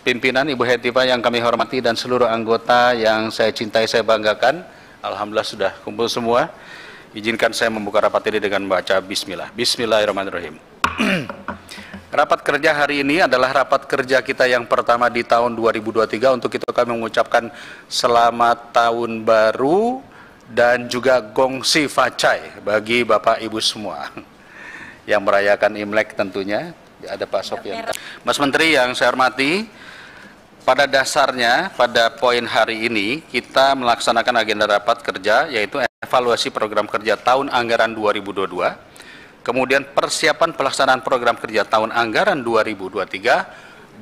pimpinan Ibu Hetiva yang kami hormati dan seluruh anggota yang saya cintai, saya banggakan. Alhamdulillah sudah kumpul semua. Izinkan saya membuka rapat ini dengan membaca Bismillah. Bismillahirrahmanirrahim. rapat kerja hari ini adalah rapat kerja kita yang pertama di tahun 2023. Untuk itu kami mengucapkan selamat tahun baru dan juga gongsi facai bagi Bapak Ibu semua yang merayakan Imlek tentunya. Ada Pak Sofian. Mas Menteri yang saya hormati, pada dasarnya, pada poin hari ini, kita melaksanakan agenda rapat kerja, yaitu evaluasi program kerja tahun anggaran 2022, kemudian persiapan pelaksanaan program kerja tahun anggaran 2023,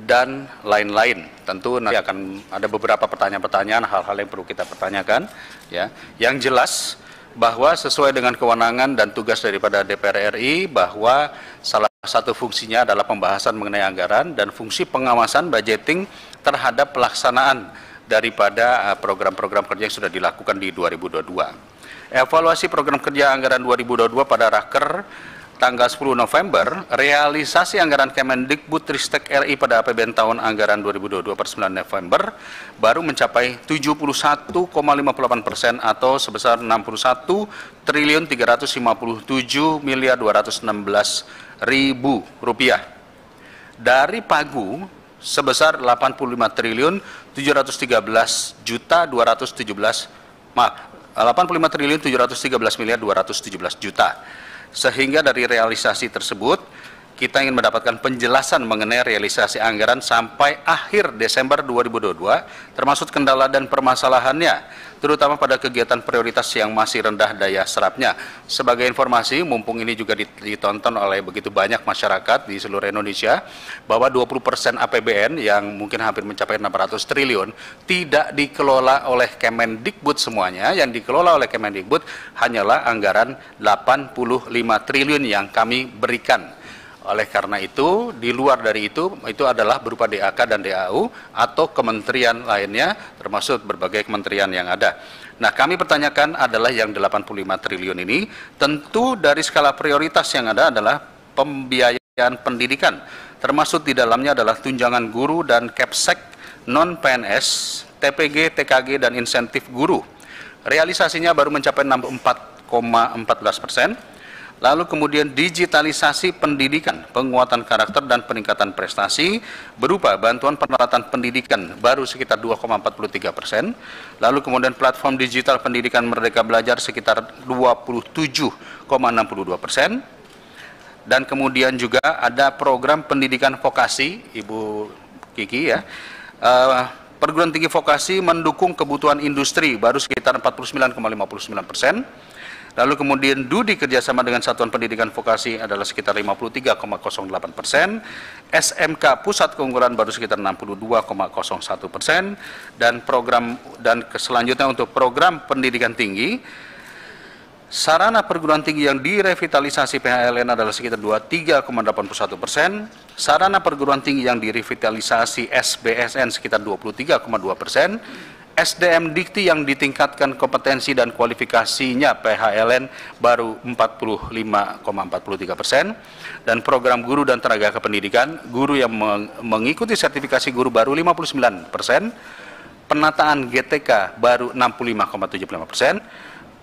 dan lain-lain. Tentu nanti akan ada beberapa pertanyaan-pertanyaan, hal-hal yang perlu kita pertanyakan. Ya, Yang jelas, bahwa sesuai dengan kewenangan dan tugas daripada DPR RI, bahwa salah satu fungsinya adalah pembahasan mengenai anggaran dan fungsi pengawasan budgeting terhadap pelaksanaan daripada eh, program-program kerja yang sudah dilakukan di 2022. Evaluasi program kerja anggaran 2022 pada Raker tanggal 10 November, realisasi anggaran Kemendikbud Ristek RI pada APBN tahun anggaran 2022 per 9 November baru mencapai 71,58 persen atau sebesar 61 triliun 357 miliar 216 ribu rupiah. Dari pagu sebesar 85 triliun 713 juta 217 maaf 85 triliun 713 miliar 217 juta. Sehingga dari realisasi tersebut kita ingin mendapatkan penjelasan mengenai realisasi anggaran sampai akhir Desember 2022, termasuk kendala dan permasalahannya, terutama pada kegiatan prioritas yang masih rendah daya serapnya. Sebagai informasi, mumpung ini juga ditonton oleh begitu banyak masyarakat di seluruh Indonesia, bahwa 20% persen APBN yang mungkin hampir mencapai 600 triliun tidak dikelola oleh Kemendikbud semuanya, yang dikelola oleh Kemendikbud hanyalah anggaran 85 triliun yang kami berikan oleh karena itu, di luar dari itu, itu adalah berupa DAK dan DAU atau kementerian lainnya, termasuk berbagai kementerian yang ada. Nah, kami pertanyakan adalah yang 85 triliun ini, tentu dari skala prioritas yang ada adalah pembiayaan pendidikan, termasuk di dalamnya adalah tunjangan guru dan kepsek non-PNS, TPG, TKG, dan insentif guru. Realisasinya baru mencapai 64,14 persen, Lalu kemudian digitalisasi pendidikan, penguatan karakter dan peningkatan prestasi berupa bantuan peralatan pendidikan baru sekitar 2,43 persen. Lalu kemudian platform digital pendidikan Merdeka Belajar sekitar 27,62 persen. Dan kemudian juga ada program pendidikan vokasi, Ibu Kiki ya. Uh, perguruan tinggi vokasi mendukung kebutuhan industri baru sekitar 49,59 persen. Lalu kemudian DUDI kerjasama dengan Satuan Pendidikan Vokasi adalah sekitar 53,08 persen, SMK Pusat Keunggulan baru sekitar 62,01 persen, dan program dan selanjutnya untuk program pendidikan tinggi Sarana perguruan tinggi yang direvitalisasi PHLN adalah sekitar 23,81 persen, sarana perguruan tinggi yang direvitalisasi SBSN sekitar 23,2 persen, SDM Dikti yang ditingkatkan kompetensi dan kualifikasinya PHLN baru 45,43 persen, dan program guru dan tenaga kependidikan, guru yang mengikuti sertifikasi guru baru 59 persen, penataan GTK baru 65,75 persen,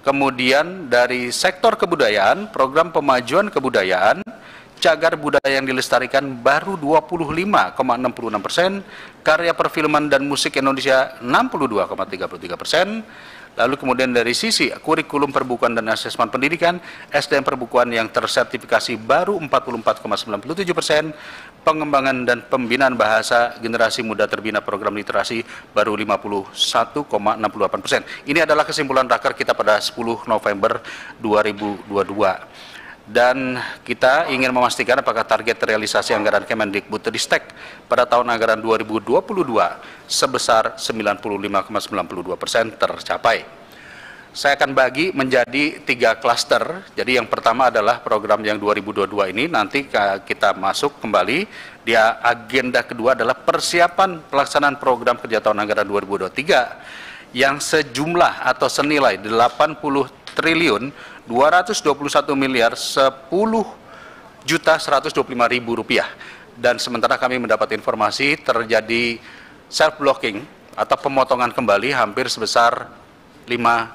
kemudian dari sektor kebudayaan, program pemajuan kebudayaan, cagar budaya yang dilestarikan baru 25,66 persen, karya perfilman dan musik Indonesia 62,33 persen. Lalu kemudian dari sisi kurikulum perbukuan dan asesmen pendidikan, SDM perbukuan yang tersertifikasi baru 44,97 persen, pengembangan dan pembinaan bahasa generasi muda terbina program literasi baru 51,68 persen. Ini adalah kesimpulan raker kita pada 10 November 2022 dan kita ingin memastikan apakah target realisasi anggaran Kemendikbudristek pada tahun anggaran 2022 sebesar 95,92 persen tercapai. Saya akan bagi menjadi tiga klaster. Jadi yang pertama adalah program yang 2022 ini nanti kita masuk kembali. Dia agenda kedua adalah persiapan pelaksanaan program kerja tahun anggaran 2023 yang sejumlah atau senilai 80 triliun 221 miliar 10 juta 125 ribu rupiah. Dan sementara kami mendapat informasi terjadi self blocking atau pemotongan kembali hampir sebesar 5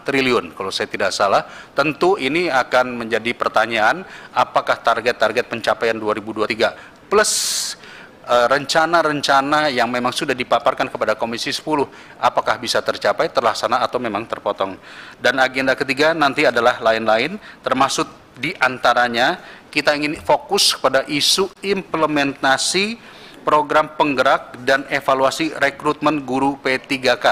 triliun kalau saya tidak salah. Tentu ini akan menjadi pertanyaan apakah target-target pencapaian 2023 plus Eh, rencana-rencana yang memang sudah dipaparkan kepada Komisi 10 apakah bisa tercapai terlaksana atau memang terpotong. Dan agenda ketiga nanti adalah lain-lain termasuk di antaranya kita ingin fokus pada isu implementasi program penggerak dan evaluasi rekrutmen guru P3K.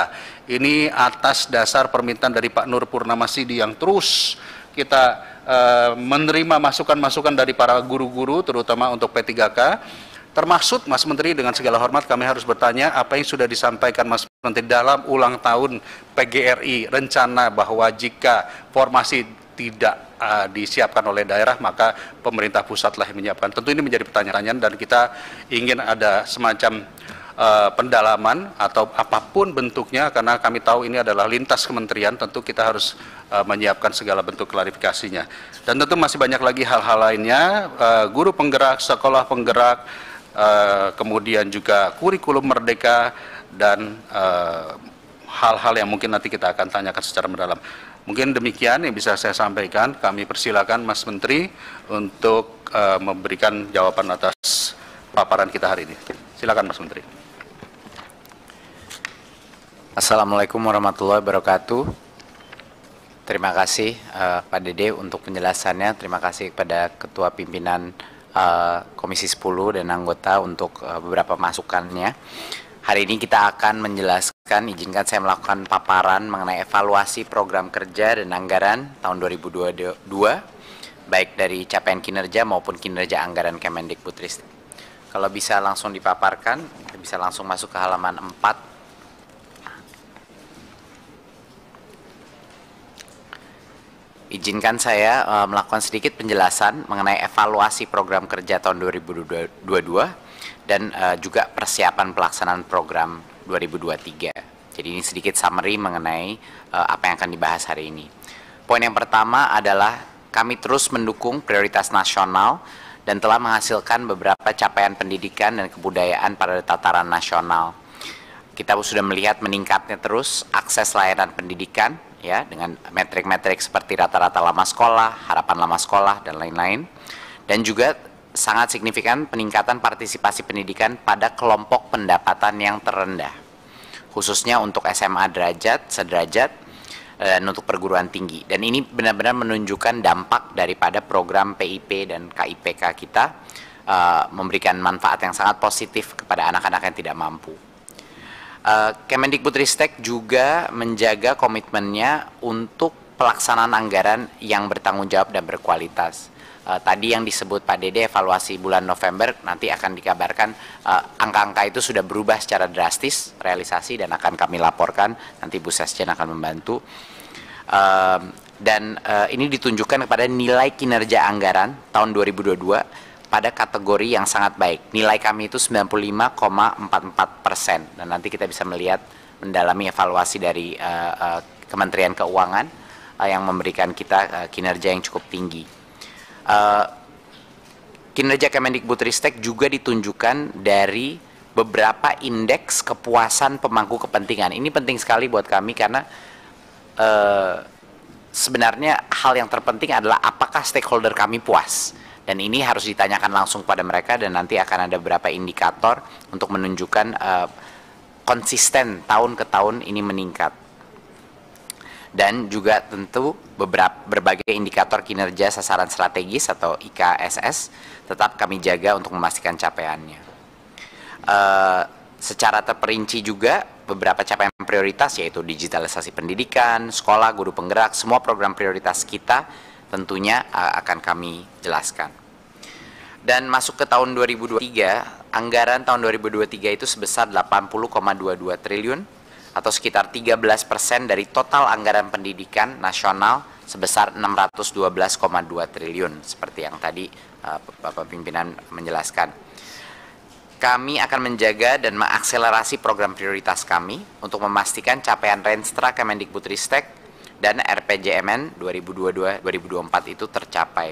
Ini atas dasar permintaan dari Pak Nur Purnama Purnamasidi yang terus kita uh, menerima masukan-masukan dari para guru-guru terutama untuk P3K Termasuk Mas Menteri dengan segala hormat kami harus bertanya apa yang sudah disampaikan Mas Menteri dalam ulang tahun PGRI rencana bahwa jika formasi tidak uh, disiapkan oleh daerah maka pemerintah pusatlah yang menyiapkan. Tentu ini menjadi pertanyaan dan kita ingin ada semacam uh, pendalaman atau apapun bentuknya karena kami tahu ini adalah lintas kementerian tentu kita harus eh, menyiapkan segala bentuk klarifikasinya. Dan tentu masih banyak lagi hal-hal lainnya, guru penggerak, sekolah penggerak, Eh, kemudian juga kurikulum merdeka dan eh, hal-hal yang mungkin nanti kita akan tanyakan secara mendalam. Mungkin demikian yang bisa saya sampaikan. Kami persilakan Mas Menteri untuk eh, memberikan jawaban atas paparan kita hari ini. Silakan Mas Menteri. Assalamualaikum warahmatullahi wabarakatuh. Terima kasih uh, Pak Dede untuk penjelasannya. Terima kasih kepada Ketua Pimpinan uh, Komisi 10 dan anggota untuk uh, beberapa masukannya. Hari ini kita akan menjelaskan, izinkan saya melakukan paparan mengenai evaluasi program kerja dan anggaran tahun 2022, baik dari capaian kinerja maupun kinerja anggaran Kemendikbud Kalau bisa langsung dipaparkan, bisa langsung masuk ke halaman 4 izinkan saya uh, melakukan sedikit penjelasan mengenai evaluasi program kerja tahun 2022 dan uh, juga persiapan pelaksanaan program 2023. Jadi ini sedikit summary mengenai uh, apa yang akan dibahas hari ini. Poin yang pertama adalah kami terus mendukung prioritas nasional dan telah menghasilkan beberapa capaian pendidikan dan kebudayaan pada tataran nasional. Kita sudah melihat meningkatnya terus akses layanan pendidikan, ya dengan metrik-metrik seperti rata-rata lama sekolah, harapan lama sekolah dan lain-lain. Dan juga sangat signifikan peningkatan partisipasi pendidikan pada kelompok pendapatan yang terendah. Khususnya untuk SMA derajat, sederajat eh, dan untuk perguruan tinggi. Dan ini benar-benar menunjukkan dampak daripada program PIP dan KIPK kita eh, memberikan manfaat yang sangat positif kepada anak-anak yang tidak mampu. Eh, Kemendikbudristek juga menjaga komitmennya untuk pelaksanaan anggaran yang bertanggung jawab dan berkualitas. Eh, tadi yang disebut Pak Dede evaluasi bulan November nanti akan dikabarkan eh, angka-angka itu sudah berubah secara drastis realisasi dan akan kami laporkan nanti Bu Sesjen akan membantu. dan ini ditunjukkan kepada nilai kinerja anggaran tahun 2022 pada kategori yang sangat baik. Nilai kami itu 95,44 persen. Dan nanti kita bisa melihat mendalami evaluasi dari uh, uh, Kementerian Keuangan uh, yang memberikan kita uh, kinerja yang cukup tinggi. Uh, kinerja Kemendikbudristek juga ditunjukkan dari beberapa indeks kepuasan pemangku kepentingan. Ini penting sekali buat kami karena uh, sebenarnya hal yang terpenting adalah apakah stakeholder kami puas dan ini harus ditanyakan langsung pada mereka dan nanti akan ada beberapa indikator untuk menunjukkan uh, konsisten tahun ke tahun ini meningkat. Dan juga tentu beberapa berbagai indikator kinerja sasaran strategis atau IKSS tetap kami jaga untuk memastikan capaiannya. Uh, secara terperinci juga beberapa capaian prioritas yaitu digitalisasi pendidikan, sekolah, guru penggerak, semua program prioritas kita tentunya akan kami jelaskan. Dan masuk ke tahun 2023, anggaran tahun 2023 itu sebesar 80,22 triliun atau sekitar 13 persen dari total anggaran pendidikan nasional sebesar 612,2 triliun seperti yang tadi Bapak pimpinan menjelaskan kami akan menjaga dan mengakselerasi program prioritas kami untuk memastikan capaian Renstra Kemendikbudristek dan RPJMN 2022-2024 itu tercapai.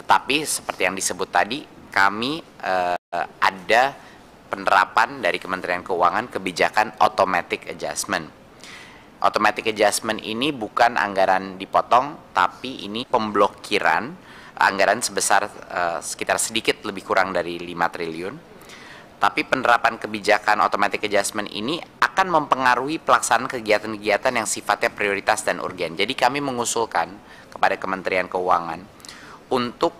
Tetapi seperti yang disebut tadi, kami eh, ada penerapan dari Kementerian Keuangan kebijakan automatic adjustment. Automatic adjustment ini bukan anggaran dipotong, tapi ini pemblokiran anggaran sebesar eh, sekitar sedikit lebih kurang dari 5 triliun tapi penerapan kebijakan automatic adjustment ini akan mempengaruhi pelaksanaan kegiatan-kegiatan yang sifatnya prioritas dan urgen. Jadi kami mengusulkan kepada Kementerian Keuangan untuk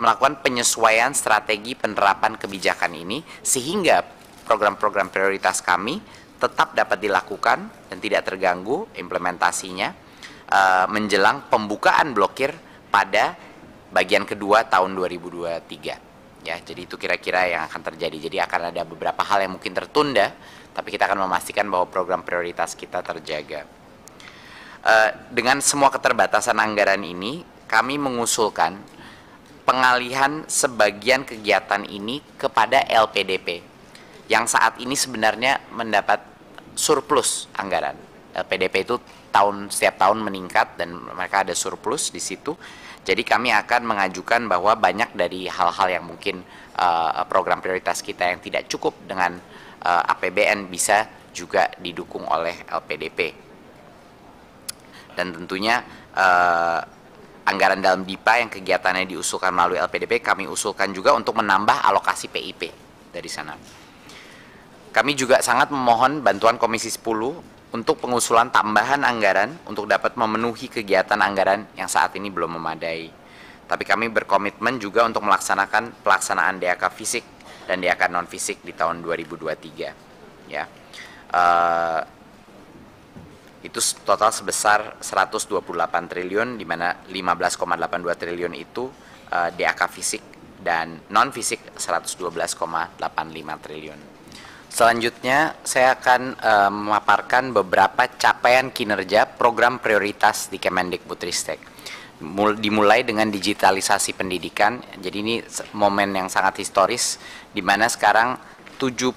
melakukan penyesuaian strategi penerapan kebijakan ini sehingga program-program prioritas kami tetap dapat dilakukan dan tidak terganggu implementasinya eh, menjelang pembukaan blokir pada bagian kedua tahun 2023 ya jadi itu kira-kira yang akan terjadi jadi akan ada beberapa hal yang mungkin tertunda tapi kita akan memastikan bahwa program prioritas kita terjaga uh, dengan semua keterbatasan anggaran ini kami mengusulkan pengalihan sebagian kegiatan ini kepada LPDP yang saat ini sebenarnya mendapat surplus anggaran LPDP itu tahun setiap tahun meningkat dan mereka ada surplus di situ jadi kami akan mengajukan bahwa banyak dari hal-hal yang mungkin uh, program prioritas kita yang tidak cukup dengan uh, eh, APBN bisa juga didukung oleh LPDP. Dan tentunya uh, anggaran dalam DIPA yang kegiatannya diusulkan melalui LPDP kami usulkan juga untuk menambah alokasi PIP dari sana. Kami juga sangat memohon bantuan Komisi 10 untuk pengusulan tambahan anggaran untuk dapat memenuhi kegiatan anggaran yang saat ini belum memadai. Tapi kami berkomitmen juga untuk melaksanakan pelaksanaan DAK fisik dan DAK non fisik di tahun 2023. Ya, uh, itu total sebesar 128 triliun, di mana 15,82 triliun itu uh, eh, DAK fisik dan non fisik 112,85 triliun. Selanjutnya, saya akan uh, memaparkan beberapa capaian kinerja program prioritas di Kemendikbudristek. Dimulai dengan digitalisasi pendidikan. Jadi ini momen yang sangat historis, di mana sekarang 71 eh,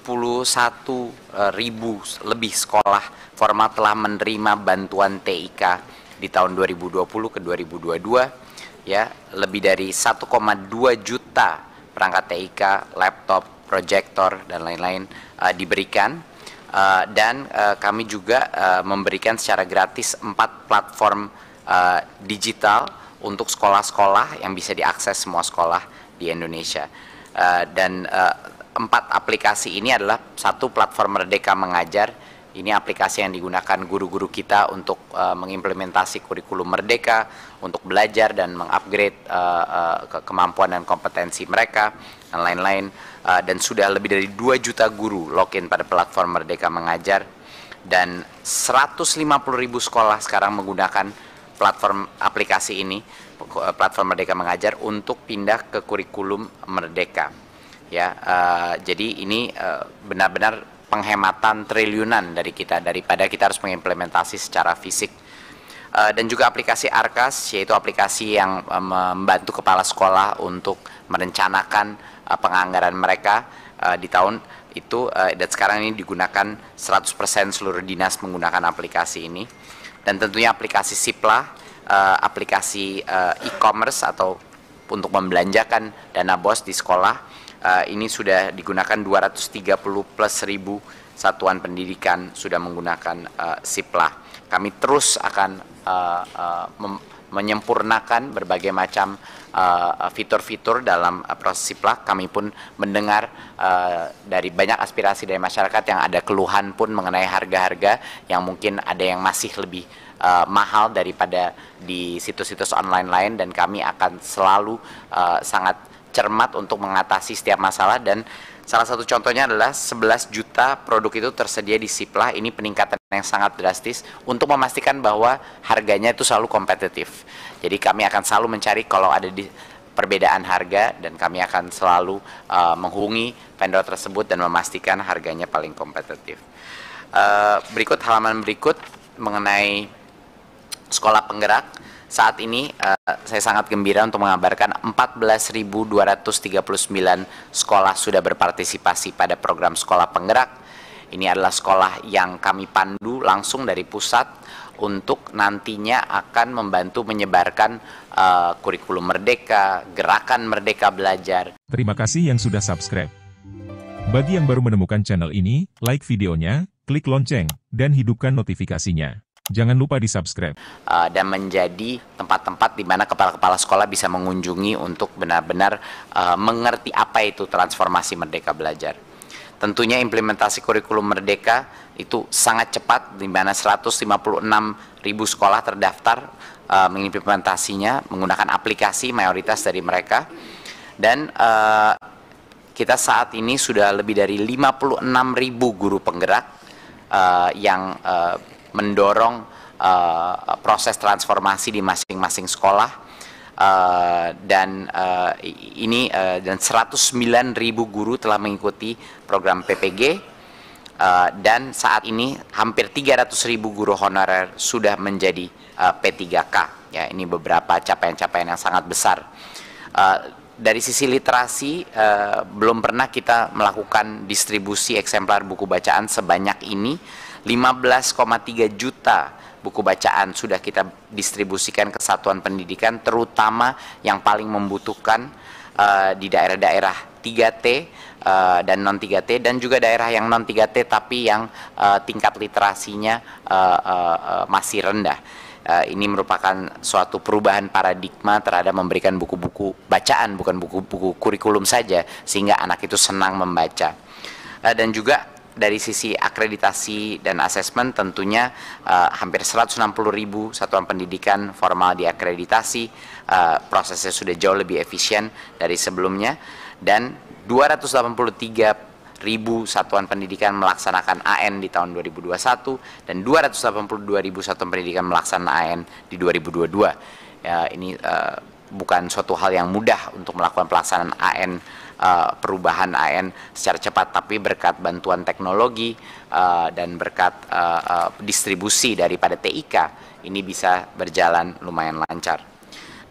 ribu lebih sekolah formal telah menerima bantuan TIK di tahun 2020 ke 2022 ya lebih dari 1,2 juta perangkat TIK, laptop, proyektor dan lain-lain uh, diberikan uh, dan uh, kami juga uh, memberikan secara gratis empat platform uh, digital untuk sekolah-sekolah yang bisa diakses semua sekolah di Indonesia uh, dan uh, empat aplikasi ini adalah satu platform Merdeka Mengajar ini aplikasi yang digunakan guru-guru kita untuk uh, mengimplementasi kurikulum merdeka, untuk belajar dan mengupgrade uh, uh, ke kemampuan dan kompetensi mereka dan lain-lain uh, dan sudah lebih dari 2 juta guru login pada platform Merdeka Mengajar dan 150 ribu sekolah sekarang menggunakan platform aplikasi ini eh, platform Merdeka Mengajar untuk pindah ke kurikulum Merdeka ya uh, jadi ini benar-benar uh, penghematan triliunan dari kita daripada kita harus mengimplementasi secara fisik dan juga aplikasi Arkas yaitu aplikasi yang membantu kepala sekolah untuk merencanakan Eh, penganggaran mereka uh, di tahun itu uh, dan sekarang ini digunakan 100% seluruh dinas menggunakan aplikasi ini dan tentunya aplikasi Sipla uh, aplikasi uh, e-commerce atau untuk membelanjakan dana bos di sekolah uh, ini sudah digunakan 230 plus ribu satuan pendidikan sudah menggunakan uh, Sipla kami terus akan uh, uh, menyempurnakan berbagai macam Eh, fitur-fitur uh, dalam uh, proses siplak kami pun mendengar uh, dari banyak aspirasi dari masyarakat yang ada keluhan pun mengenai harga-harga yang mungkin ada yang masih lebih uh, mahal daripada di situs-situs online lain dan kami akan selalu uh, sangat cermat untuk mengatasi setiap masalah dan salah satu contohnya adalah 11 juta produk itu tersedia di Siplah ini peningkatan yang sangat drastis untuk memastikan bahwa harganya itu selalu kompetitif. Jadi kami akan selalu mencari kalau ada di perbedaan harga dan kami akan selalu uh, menghubungi vendor tersebut dan memastikan harganya paling kompetitif. Uh, berikut halaman berikut mengenai sekolah penggerak. Saat ini uh, saya sangat gembira untuk mengabarkan 14.239 sekolah sudah berpartisipasi pada program sekolah penggerak ini adalah sekolah yang kami pandu langsung dari pusat untuk nantinya akan membantu menyebarkan uh, kurikulum merdeka, gerakan merdeka belajar. Terima kasih yang sudah subscribe. Bagi yang baru menemukan channel ini, like videonya, klik lonceng, dan hidupkan notifikasinya. Jangan lupa di-subscribe. Uh, dan menjadi tempat-tempat di mana kepala-kepala sekolah bisa mengunjungi untuk benar-benar uh, mengerti apa itu transformasi merdeka belajar. Tentunya implementasi kurikulum merdeka itu sangat cepat di mana 156 ribu sekolah terdaftar uh, mengimplementasinya menggunakan aplikasi mayoritas dari mereka dan uh, kita saat ini sudah lebih dari 56 ribu guru penggerak uh, yang uh, mendorong uh, proses transformasi di masing-masing sekolah uh, dan uh, ini uh, dan ribu guru telah mengikuti program PPG uh, dan saat ini hampir ribu guru honorer sudah menjadi uh, P3K ya ini beberapa capaian-capaian yang sangat besar uh, dari sisi literasi uh, belum pernah kita melakukan distribusi eksemplar buku bacaan sebanyak ini 15,3 juta buku bacaan sudah kita distribusikan ke satuan pendidikan terutama yang paling membutuhkan uh, di daerah-daerah 3T uh, eh, dan non 3T dan juga daerah yang non 3T tapi yang uh, tingkat literasinya uh, uh, uh, masih rendah. Uh, ini merupakan suatu perubahan paradigma terhadap memberikan buku-buku bacaan bukan buku-buku kurikulum saja sehingga anak itu senang membaca. Uh, dan juga dari sisi akreditasi dan asesmen tentunya uh, hampir 160 ribu satuan pendidikan formal diakreditasi uh, prosesnya sudah jauh lebih efisien dari sebelumnya dan 283 ribu satuan pendidikan melaksanakan AN di tahun 2021 dan 282 ribu satuan pendidikan melaksanakan AN di 2022 ya, ini uh, bukan suatu hal yang mudah untuk melakukan pelaksanaan AN uh, perubahan AN secara cepat tapi berkat bantuan teknologi uh, dan berkat uh, uh, distribusi daripada TIK ini bisa berjalan lumayan lancar.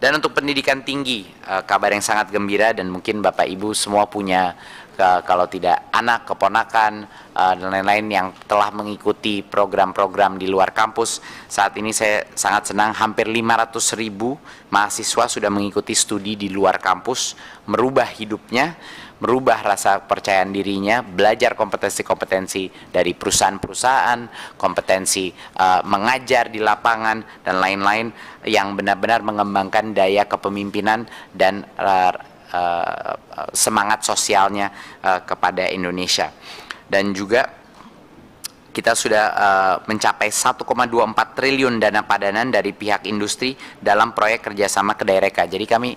Dan untuk pendidikan tinggi, uh, kabar yang sangat gembira dan mungkin Bapak Ibu semua punya kalau tidak anak, keponakan, eh, dan lain-lain yang telah mengikuti program-program di luar kampus. Saat ini saya sangat senang hampir 500 ribu mahasiswa sudah mengikuti studi di luar kampus, merubah hidupnya, merubah rasa percayaan dirinya, belajar kompetensi-kompetensi dari perusahaan-perusahaan, kompetensi uh, mengajar di lapangan, dan lain-lain yang benar-benar mengembangkan daya kepemimpinan dan uh, uh, semangat sosialnya uh, kepada Indonesia dan juga kita sudah uh, mencapai 1,24 triliun dana padanan dari pihak industri dalam proyek kerjasama reka. Jadi kami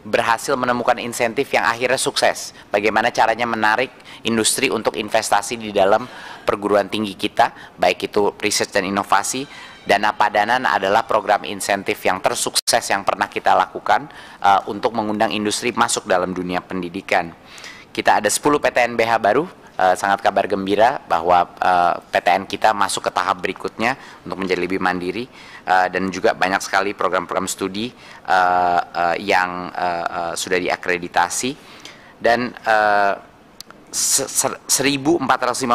berhasil menemukan insentif yang akhirnya sukses. Bagaimana caranya menarik industri untuk investasi di dalam perguruan tinggi kita, baik itu riset dan inovasi, Dana padanan adalah program insentif yang tersukses yang pernah kita lakukan uh, untuk mengundang industri masuk dalam dunia pendidikan. Kita ada 10 PTNBH baru, uh, sangat kabar gembira bahwa uh, eh, PTN kita masuk ke tahap berikutnya untuk menjadi lebih mandiri uh, dan juga banyak sekali program-program studi uh, uh, yang uh, uh, sudah diakreditasi dan uh, 1454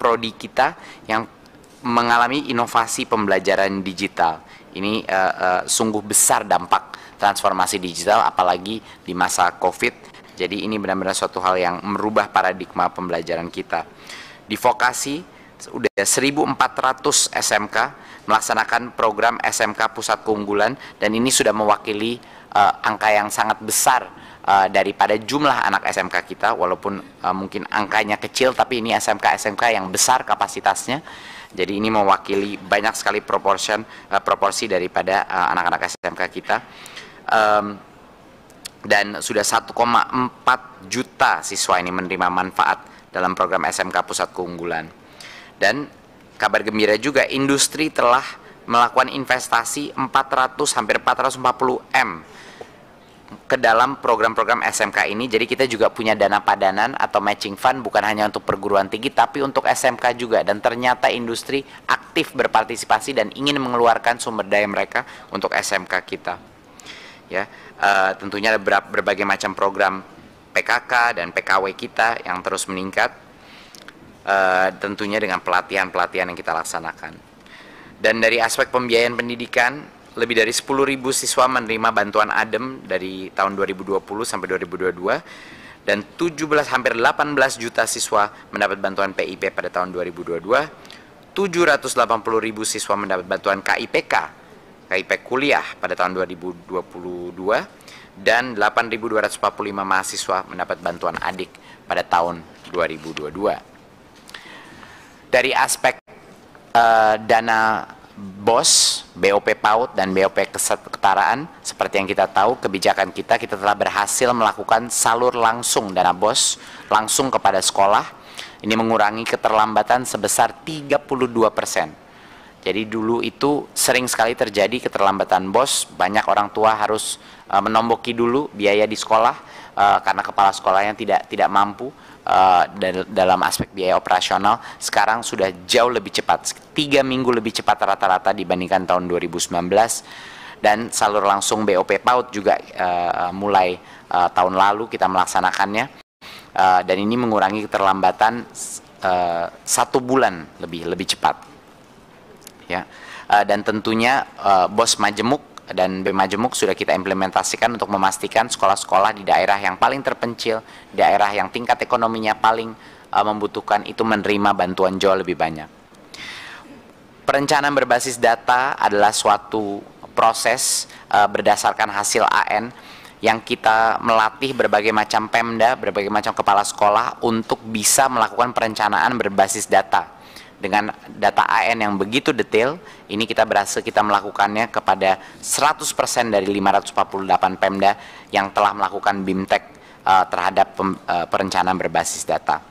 prodi kita yang mengalami inovasi pembelajaran digital. Ini uh, uh, sungguh besar dampak transformasi digital apalagi di masa Covid. Jadi ini benar-benar suatu hal yang merubah paradigma pembelajaran kita. Di vokasi sudah 1400 SMK melaksanakan program SMK Pusat Keunggulan dan ini sudah mewakili uh, angka yang sangat besar uh, daripada jumlah anak SMK kita walaupun uh, mungkin angkanya kecil tapi ini SMK SMK yang besar kapasitasnya jadi ini mewakili banyak sekali proportion uh, proporsi daripada eh, anak-anak SMK kita. Um, dan sudah 1,4 juta siswa ini menerima manfaat dalam program SMK Pusat Keunggulan. Dan kabar gembira juga industri telah melakukan investasi 400 hampir 440 M ke dalam program-program SMK ini. Jadi kita juga punya dana padanan atau matching fund bukan hanya untuk perguruan tinggi tapi untuk SMK juga dan ternyata industri aktif berpartisipasi dan ingin mengeluarkan sumber daya mereka untuk SMK kita. Ya, uh, tentunya ada berbagai macam program PKK dan PKW kita yang terus meningkat uh, tentunya dengan pelatihan-pelatihan yang kita laksanakan. Dan dari aspek pembiayaan pendidikan lebih dari 10.000 siswa menerima bantuan ADEM dari tahun 2020 sampai 2022 dan 17 hampir 18 juta siswa mendapat bantuan PIP pada tahun 2022. 780 ribu siswa mendapat bantuan KIPK, KIP kuliah pada tahun 2022 dan 8.245 mahasiswa mendapat bantuan adik pada tahun 2022. Dari aspek uh, dana BOS, BOP PAUD, dan BOP Kesetaraan, seperti yang kita tahu, kebijakan kita, kita telah berhasil melakukan salur langsung dana BOS langsung kepada sekolah. Ini mengurangi keterlambatan sebesar 32 persen. Jadi dulu itu sering sekali terjadi keterlambatan BOS, banyak orang tua harus eh, menomboki dulu biaya di sekolah eh, karena kepala sekolahnya tidak tidak mampu uh, dalam aspek biaya operasional sekarang sudah jauh lebih cepat tiga minggu lebih cepat rata-rata dibandingkan tahun 2019 dan salur langsung BOP PAUD juga uh, mulai uh, tahun lalu kita melaksanakannya uh, dan ini mengurangi keterlambatan uh, satu bulan lebih lebih cepat ya uh, dan tentunya uh, bos majemuk dan bemajemuk Jemuk sudah kita implementasikan untuk memastikan sekolah-sekolah di daerah yang paling terpencil, daerah yang tingkat ekonominya paling uh, membutuhkan itu menerima bantuan jauh lebih banyak. Perencanaan berbasis data adalah suatu proses uh, berdasarkan hasil AN yang kita melatih berbagai macam pemda, berbagai macam kepala sekolah untuk bisa melakukan perencanaan berbasis data dengan data AN yang begitu detail, ini kita berhasil kita melakukannya kepada 100% dari 548 Pemda yang telah melakukan BIMTEK uh, terhadap pem, uh, perencanaan berbasis data.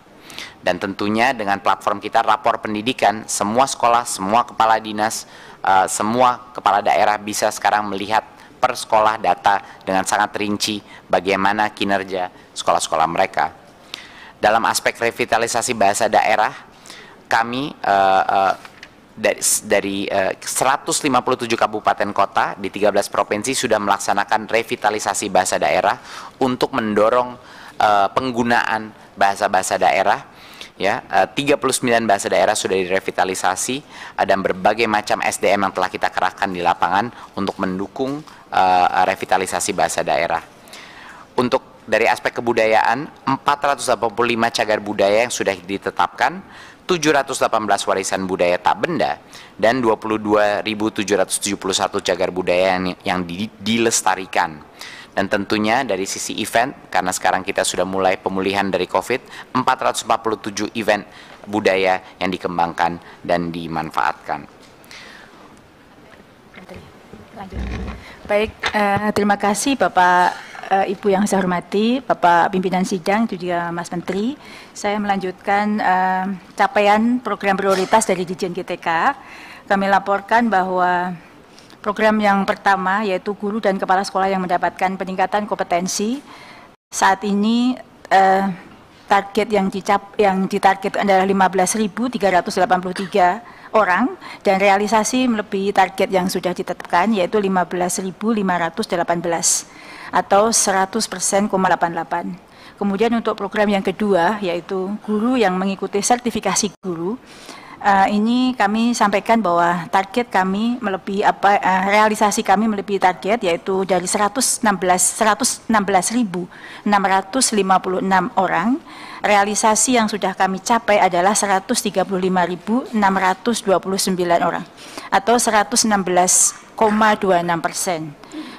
Dan tentunya dengan platform kita rapor pendidikan, semua sekolah, semua kepala dinas, uh, semua kepala daerah bisa sekarang melihat per sekolah data dengan sangat rinci bagaimana kinerja sekolah-sekolah mereka. Dalam aspek revitalisasi bahasa daerah, kami uh, uh, dari, dari eh, uh, 157 kabupaten kota di 13 provinsi sudah melaksanakan revitalisasi bahasa daerah untuk mendorong uh, penggunaan bahasa-bahasa daerah ya uh, 39 bahasa daerah sudah direvitalisasi uh, dan berbagai macam SDM yang telah kita kerahkan di lapangan untuk mendukung uh, revitalisasi bahasa daerah. Untuk dari aspek kebudayaan 485 cagar budaya yang sudah ditetapkan 718 warisan budaya tak benda dan 22.771 cagar budaya yang, yang dilestarikan. Dan tentunya dari sisi event, karena sekarang kita sudah mulai pemulihan dari COVID, 447 event budaya yang dikembangkan dan dimanfaatkan. Baik, eh, terima kasih Bapak uh, Ibu yang saya hormati, Bapak pimpinan sidang, itu juga Mas Menteri. Saya melanjutkan uh, capaian program prioritas dari Dijen GTK. Kami laporkan bahwa program yang pertama yaitu guru dan kepala sekolah yang mendapatkan peningkatan kompetensi. Saat ini uh, target yang dicap yang ditarget adalah 15.383 orang dan realisasi melebihi target yang sudah ditetapkan yaitu 15.518 atau 100,88. Kemudian untuk program yang kedua yaitu guru yang mengikuti sertifikasi guru eh, ini kami sampaikan bahwa target kami melebihi apa eh, realisasi kami melebihi target yaitu dari 116 116.656 orang realisasi yang sudah kami capai adalah 135.629 orang atau 116,26 persen.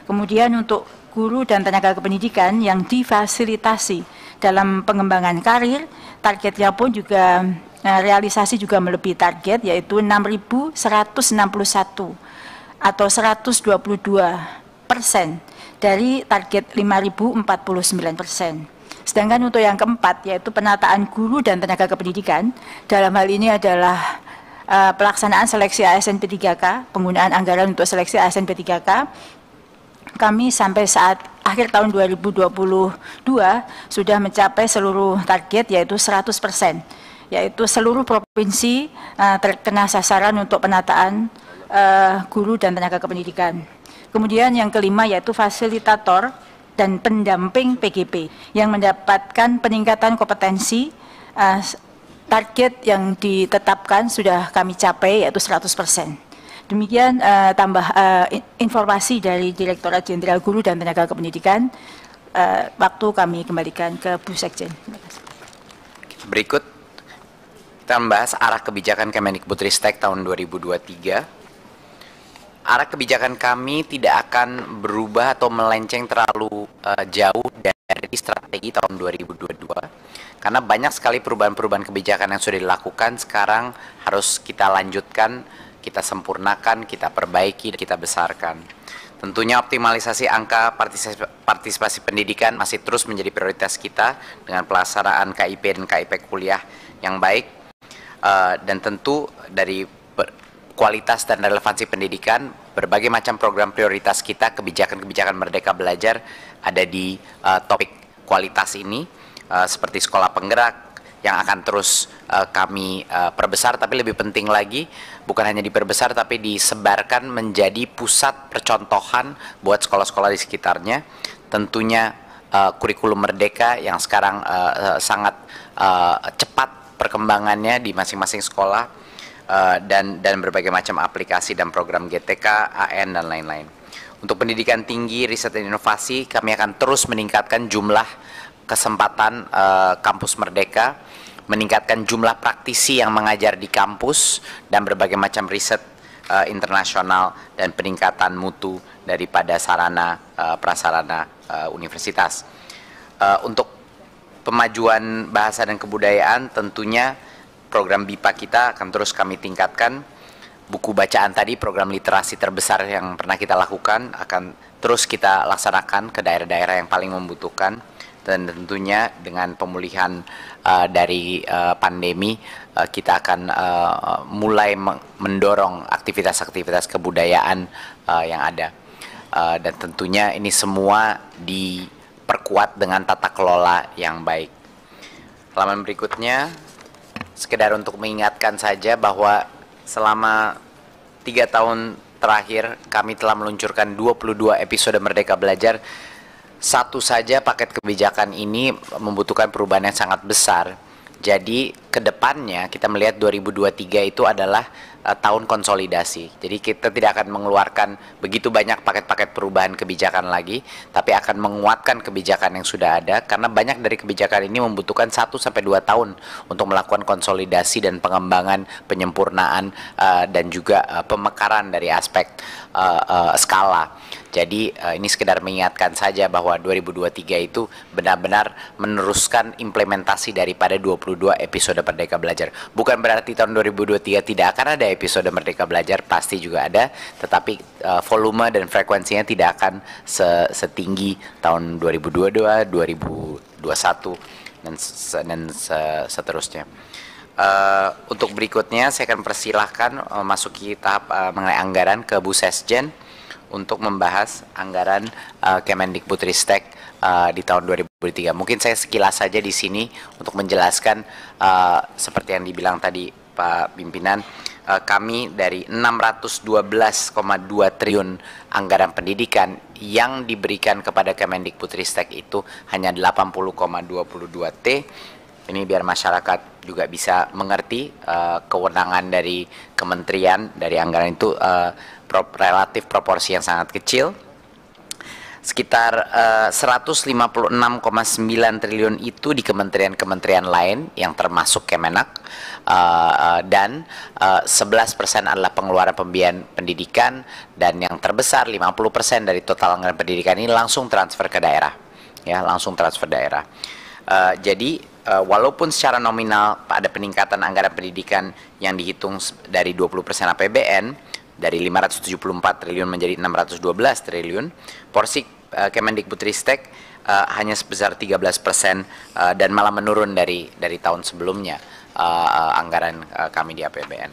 Kemudian untuk guru dan tenaga kependidikan yang difasilitasi dalam pengembangan karir. Targetnya pun juga eh, realisasi juga melebihi target yaitu 6.161 atau 122 persen dari target 5.049 persen. Sedangkan untuk yang keempat yaitu penataan guru dan tenaga kependidikan dalam hal ini adalah eh, pelaksanaan seleksi ASN P3K, penggunaan anggaran untuk seleksi ASN P3K kami sampai saat akhir tahun 2022 sudah mencapai seluruh target yaitu 100 persen, yaitu seluruh provinsi uh, terkena sasaran untuk penataan uh, guru dan tenaga kependidikan. Kemudian yang kelima yaitu fasilitator dan pendamping PGP yang mendapatkan peningkatan kompetensi uh, target yang ditetapkan sudah kami capai yaitu 100 persen. Demikian uh, tambah uh, informasi dari Direktorat Jenderal Guru dan Tenaga Kependidikan. Uh, waktu kami kembalikan ke Bu Sekjen. Berikut kita membahas arah kebijakan Kemendikbudristek tahun 2023. Arah kebijakan kami tidak akan berubah atau melenceng terlalu uh, jauh dari strategi tahun 2022 karena banyak sekali perubahan-perubahan kebijakan yang sudah dilakukan sekarang harus kita lanjutkan kita sempurnakan, kita perbaiki, kita besarkan. Tentunya optimalisasi angka partisipasi, partisipasi pendidikan masih terus menjadi prioritas kita dengan pelaksanaan KIP dan KIP kuliah yang baik. Uh, dan tentu dari kualitas dan relevansi pendidikan, berbagai macam program prioritas kita, kebijakan-kebijakan Merdeka Belajar ada di uh, topik kualitas ini, uh, seperti sekolah penggerak, yang akan terus uh, kami uh, perbesar tapi lebih penting lagi bukan hanya diperbesar tapi disebarkan menjadi pusat percontohan buat sekolah-sekolah di sekitarnya tentunya uh, kurikulum merdeka yang sekarang uh, sangat uh, cepat perkembangannya di masing-masing sekolah uh, dan dan berbagai macam aplikasi dan program GTK, AN dan lain-lain. Untuk pendidikan tinggi, riset dan inovasi, kami akan terus meningkatkan jumlah kesempatan uh, kampus merdeka meningkatkan jumlah praktisi yang mengajar di kampus dan berbagai macam riset uh, internasional dan peningkatan mutu daripada sarana uh, prasarana uh, universitas. Uh, untuk pemajuan bahasa dan kebudayaan tentunya program BIPA kita akan terus kami tingkatkan. Buku bacaan tadi program literasi terbesar yang pernah kita lakukan akan terus kita laksanakan ke daerah-daerah yang paling membutuhkan dan tentunya dengan pemulihan uh, dari uh, pandemi uh, kita akan uh, mulai mendorong aktivitas-aktivitas kebudayaan uh, yang ada uh, dan tentunya ini semua diperkuat dengan tata kelola yang baik. Halaman berikutnya sekedar untuk mengingatkan saja bahwa selama tiga tahun terakhir kami telah meluncurkan 22 episode Merdeka Belajar satu saja paket kebijakan ini membutuhkan perubahan yang sangat besar. Jadi ke depannya kita melihat 2023 itu adalah uh, tahun konsolidasi. Jadi kita tidak akan mengeluarkan begitu banyak paket-paket perubahan kebijakan lagi, tapi akan menguatkan kebijakan yang sudah ada karena banyak dari kebijakan ini membutuhkan 1 sampai 2 tahun untuk melakukan konsolidasi dan pengembangan, penyempurnaan uh, dan juga uh, pemekaran dari aspek uh, uh, skala. Jadi uh, ini sekedar mengingatkan saja bahwa 2023 itu benar-benar meneruskan implementasi daripada 22 episode Merdeka Belajar. Bukan berarti tahun 2023 tidak akan ada episode Merdeka Belajar, pasti juga ada, tetapi uh, volume dan frekuensinya tidak akan se setinggi tahun 2022, 2021 dan dan seterusnya. Uh, untuk berikutnya saya akan persilahkan uh, masuki tahap uh, mengenai anggaran ke Bu Sesjen untuk membahas anggaran uh, Kemendikbudristek uh, di tahun 2023. Mungkin saya sekilas saja di sini untuk menjelaskan uh, seperti yang dibilang tadi Pak pimpinan uh, kami dari 612,2 triliun anggaran pendidikan yang diberikan kepada Kemendikbudristek itu hanya 80,22 T ini biar masyarakat juga bisa mengerti uh, kewenangan dari kementerian dari anggaran itu uh, eh, pro relatif proporsi yang sangat kecil sekitar eh, uh, 156,9 triliun itu di kementerian-kementerian lain yang termasuk Kemenak uh, dan uh, 11% adalah pengeluaran pembiayaan pendidikan dan yang terbesar 50% dari total anggaran pendidikan ini langsung transfer ke daerah ya langsung transfer daerah uh, jadi Eh, walaupun secara nominal ada peningkatan anggaran pendidikan yang dihitung dari 20% APBN dari 574 triliun menjadi 612 triliun, porsi uh, Kemendikbudristek uh, hanya sebesar 13% uh, dan malah menurun dari dari tahun sebelumnya uh, uh, anggaran uh, kami di APBN.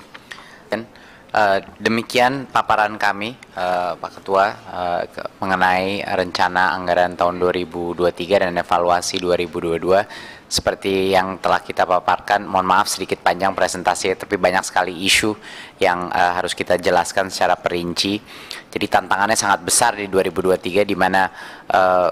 Dan, Eh, demikian paparan kami, uh, Pak Ketua, uh, mengenai rencana anggaran tahun 2023 dan evaluasi 2022. Seperti yang telah kita paparkan, mohon maaf sedikit panjang presentasi, tapi banyak sekali isu yang uh, harus kita jelaskan secara perinci. Jadi tantangannya sangat besar di 2023, di mana uh,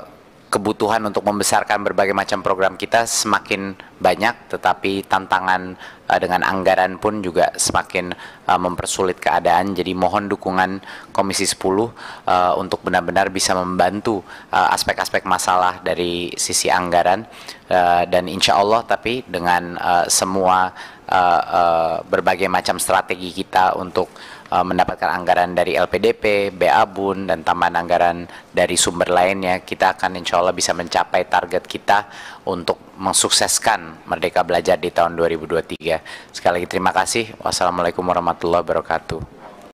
kebutuhan untuk membesarkan berbagai macam program kita semakin banyak, tetapi tantangan uh, dengan anggaran pun juga semakin uh, mempersulit keadaan. Jadi mohon dukungan Komisi 10 uh, eh, untuk benar-benar bisa membantu aspek-aspek masalah dari sisi anggaran uh, dan insya Allah tapi dengan uh, semua uh, uh, berbagai macam strategi kita untuk Uh, mendapatkan anggaran dari LPDP, BA Bun, dan tambahan anggaran dari sumber lainnya, kita akan insya Allah bisa mencapai target kita untuk mensukseskan Merdeka Belajar di tahun 2023. Sekali lagi terima kasih. Wassalamualaikum warahmatullahi wabarakatuh.